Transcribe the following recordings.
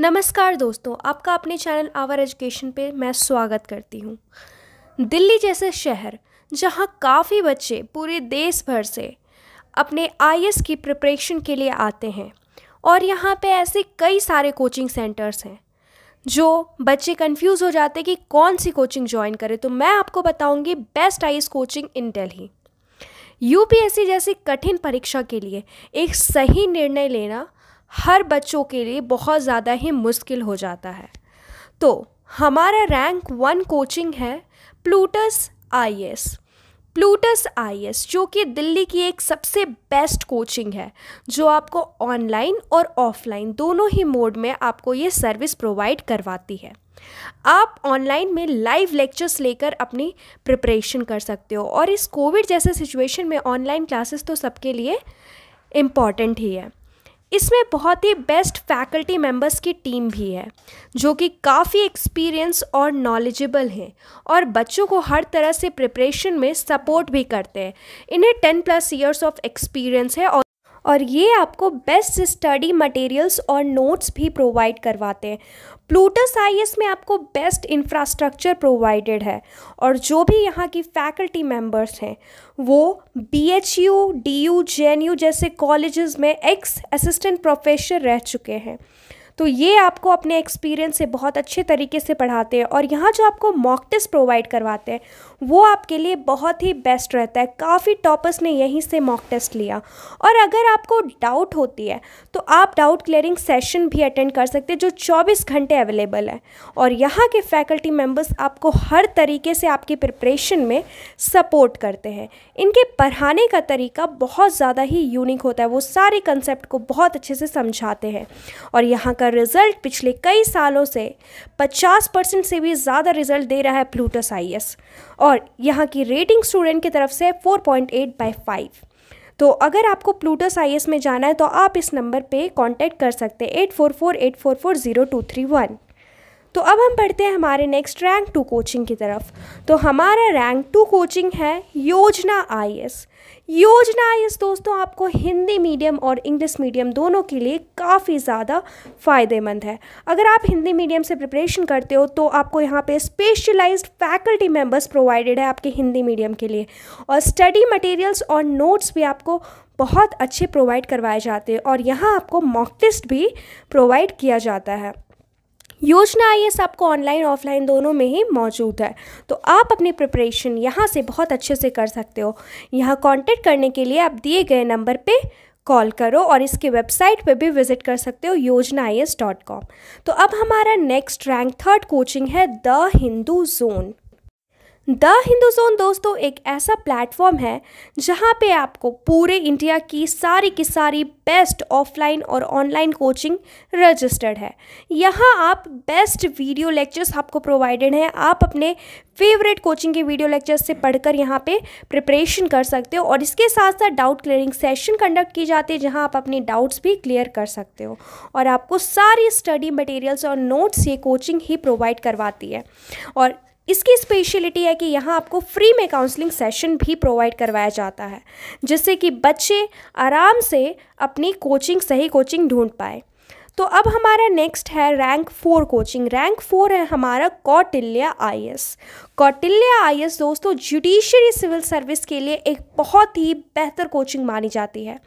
नमस्कार दोस्तों आपका अपने चैनल आवर एजुकेशन पे मैं स्वागत करती हूँ दिल्ली जैसे शहर जहाँ काफ़ी बच्चे पूरे देश भर से अपने आई की प्रिपरेशन के लिए आते हैं और यहाँ पे ऐसे कई सारे कोचिंग सेंटर्स हैं जो बच्चे कंफ्यूज हो जाते हैं कि कौन सी कोचिंग ज्वाइन करें तो मैं आपको बताऊंगी best I coaching in Delhi UPSC जैसी कठिन परीक्षा के लिए एक सही निर्णय लेना हर बच्चों के लिए बहुत ज़्यादा ही मुश्किल हो जाता है तो हमारा रैंक वन कोचिंग है Plutus I S Plutus I S जो कि दिल्ली की एक सबसे बेस्ट कोचिंग है जो आपको ऑनलाइन और ऑफलाइन दोनों ही मोड में आपको ये सर्विस प्रोवाइड करवाती है आप ऑनलाइन में लाइव लेक्चर्स लेकर अपनी प्रिपरेशन कर सकते हो और इस कोविड जैसे सिचुएशन में ऑनलाइन क्लासेस तो सबके लिए इम्पॉर्टेंट ही है इसमें बहुत ही बेस्ट फैकल्टी मेंबर्स की टीम भी है जो कि काफ़ी एक्सपीरियंस और नॉलेजेबल हैं और बच्चों को हर तरह से प्रिपरेशन में सपोर्ट भी करते हैं इन्हें ten plus years of experience है और और ये आपको बेस्ट स्टडी मटेरियल्स और नोट्स भी प्रोवाइड करवाते हैं प्लूटस आई में आपको बेस्ट इंफ्रास्ट्रक्चर प्रोवाइडेड है और जो भी यहाँ की फैकल्टी मेम्बर्स हैं वो B H U D U J N U जैसे कॉलेज में एक्स असिस्टेंट प्रोफेसर रह चुके हैं तो ये आपको अपने एक्सपीरियंस से बहुत अच्छे तरीके से पढ़ाते हैं और यहाँ जो आपको मॉक टेस्ट प्रोवाइड करवाते हैं वो आपके लिए बहुत ही बेस्ट रहता है काफ़ी टॉपर्स ने यहीं से मॉक टेस्ट लिया और अगर आपको डाउट होती है तो आप डाउट क्लियरिंग सेशन भी अटेंड कर सकते हैं जो 24 घंटे अवेलेबल है और यहाँ के फैकल्टी मेम्बर्स आपको हर तरीके से आपकी प्रिपरेशन में सपोर्ट करते हैं इनके पढ़ाने का तरीका बहुत ज़्यादा ही यूनिक होता है वो सारे कंसेप्ट को बहुत अच्छे से समझाते हैं और यहाँ का रिज़ल्ट पिछले कई सालों से पचास परसेंट से भी ज़्यादा रिज़ल्ट दे रहा है प्लूटस आई और और यहाँ की रेटिंग स्टूडेंट की तरफ से 4.8 पॉइंट एट बाई फाइव तो अगर आपको प्लूटस आई में जाना है तो आप इस नंबर पे कांटेक्ट कर सकते हैं eight four four eight four four zero two three one तो अब हम पढ़ते हैं हमारे नेक्स्ट रैंक टू कोचिंग की तरफ तो हमारा रैंक टू कोचिंग है योजना आई योजना आई दोस्तों आपको हिंदी मीडियम और इंग्लिश मीडियम दोनों के लिए काफ़ी ज़्यादा फ़ायदेमंद है अगर आप हिंदी मीडियम से प्रिपरेशन करते हो तो आपको यहाँ पे स्पेशलाइज्ड फैकल्टी मेंबर्स प्रोवाइडेड है आपके हिंदी मीडियम के लिए और स्टडी मटेरियल्स और नोट्स भी आपको बहुत अच्छे प्रोवाइड करवाए जाते हैं और यहाँ आपको मॉक टेस्ट भी प्रोवाइड किया जाता है योजना आई एस आपको ऑनलाइन ऑफलाइन दोनों में ही मौजूद है तो आप अपनी प्रिपरेशन यहाँ से बहुत अच्छे से कर सकते हो यहाँ कॉन्टेक्ट करने के लिए आप दिए गए नंबर पर कॉल करो और इसके वेबसाइट पे भी विजिट कर सकते हो योजना आई एस डॉट कॉम तो अब हमारा नेक्स्ट रैंक थर्ड कोचिंग है the Hindu zone the Hindu zone दोस्तों एक ऐसा प्लेटफॉर्म है जहां पे आपको पूरे इंडिया की सारी की सारी बेस्ट ऑफलाइन और ऑनलाइन कोचिंग रजिस्टर्ड है यहां आप बेस्ट वीडियो लेक्चर्स आपको प्रोवाइडेड हैं आप अपने फेवरेट कोचिंग के वीडियो लेक्चर्स से पढ़कर यहाँ पे प्रिपरेशन कर सकते हो और इसके साथ साथ डाउट क्लियरिंग सेशन कंडक्ट की जाते हैं जहाँ आप अपने डाउट्स भी क्लियर कर सकते हो और आपको सारी स्टडी मटेरियल्स और नोट्स ये कोचिंग ही प्रोवाइड करवाती है और इसकी स्पेशलिटी है कि यहाँ आपको फ्री में काउंसलिंग सेशन भी प्रोवाइड करवाया जाता है जिससे कि बच्चे आराम से अपनी कोचिंग सही कोचिंग ढूंढ पाए तो अब हमारा नेक्स्ट है rank four coaching rank four है हमारा Kautilya I S Kautilya I S दोस्तों जुडिशरी सिविल सर्विस के लिए एक बहुत ही बेहतर कोचिंग मानी जाती है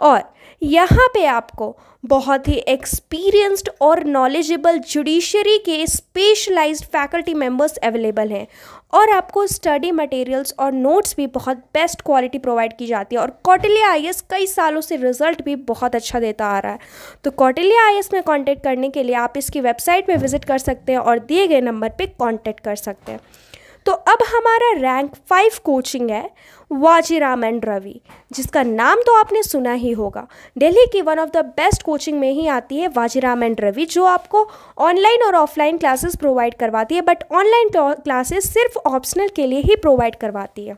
और यहाँ पे आपको बहुत ही एक्सपीरियंस्ड और नॉलेजेबल जुडिशरी के स्पेशलाइज्ड फैकल्टी मेंबर्स अवेलेबल हैं और आपको स्टडी मटेरियल्स और नोट्स भी बहुत बेस्ट क्वालिटी प्रोवाइड की जाती है और कौटिल्या आई कई सालों से रिजल्ट भी बहुत अच्छा देता आ रहा है तो कौटिल्या आई में कॉन्टैक्ट करने के लिए आप इसकी वेबसाइट पर विजिट कर सकते हैं और दिए गए नंबर पर कॉन्टैक्ट कर सकते हैं तो अब हमारा रैंक फाइव कोचिंग है वाजीराम एंड रवि जिसका नाम तो आपने सुना ही होगा दिल्ली की one of the best coaching में ही आती है वाजी राम एंड रवि जो आपको ऑनलाइन और ऑफलाइन क्लासेस प्रोवाइड करवाती है बट ऑनलाइन क्लासेस सिर्फ ऑप्शनल के लिए ही प्रोवाइड करवाती है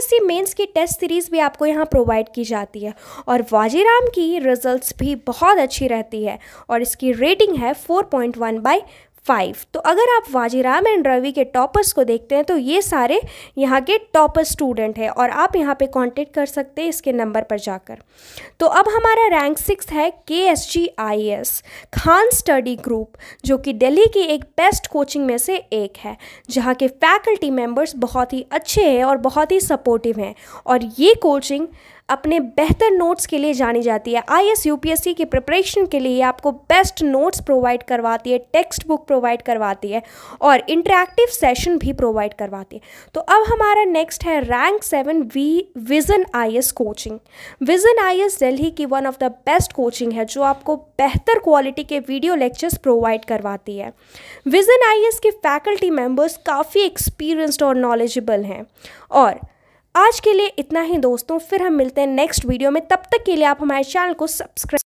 सी मेन्स की टेस्ट सीरीज़ भी आपको यहाँ प्रोवाइड की जाती है और वाजीराम की रिजल्ट्स भी बहुत अच्छी रहती है और इसकी रेटिंग है 4.1 बाई फाइव तो अगर आप वाजीराम एंड रवि के टॉपर्स को देखते हैं तो ये सारे यहाँ के टॉपर स्टूडेंट हैं और आप यहाँ पे कांटेक्ट कर सकते हैं इसके नंबर पर जाकर तो अब हमारा रैंक सिक्स है K S G I S Khan study group जो कि दिल्ली की एक बेस्ट कोचिंग में से एक है जहाँ के फैकल्टी मेम्बर्स बहुत ही अच्छे हैं और बहुत ही सपोर्टिव हैं और ये कोचिंग अपने बेहतर नोट्स के लिए जानी जाती है आई एस यूपीएससी के प्रिपरेशन के लिए आपको बेस्ट नोट्स प्रोवाइड करवाती है टेक्स्ट बुक प्रोवाइड करवाती है और इंटरेक्टिव सेशन भी प्रोवाइड करवाती है तो अब हमारा नेक्स्ट है rank seven V vision I coaching vision I Delhi की one of the best coaching है जो आपको बेहतर क्वालिटी के वीडियो लेक्चर्स प्रोवाइड करवाती है विजन आई के फैकल्टी मेम्बर्स काफ़ी एक्सपीरियंसड और नॉलेजेबल हैं और आज के लिए इतना ही दोस्तों फिर हम मिलते हैं नेक्स्ट वीडियो में तब तक के लिए आप हमारे चैनल को सब्सक्राइब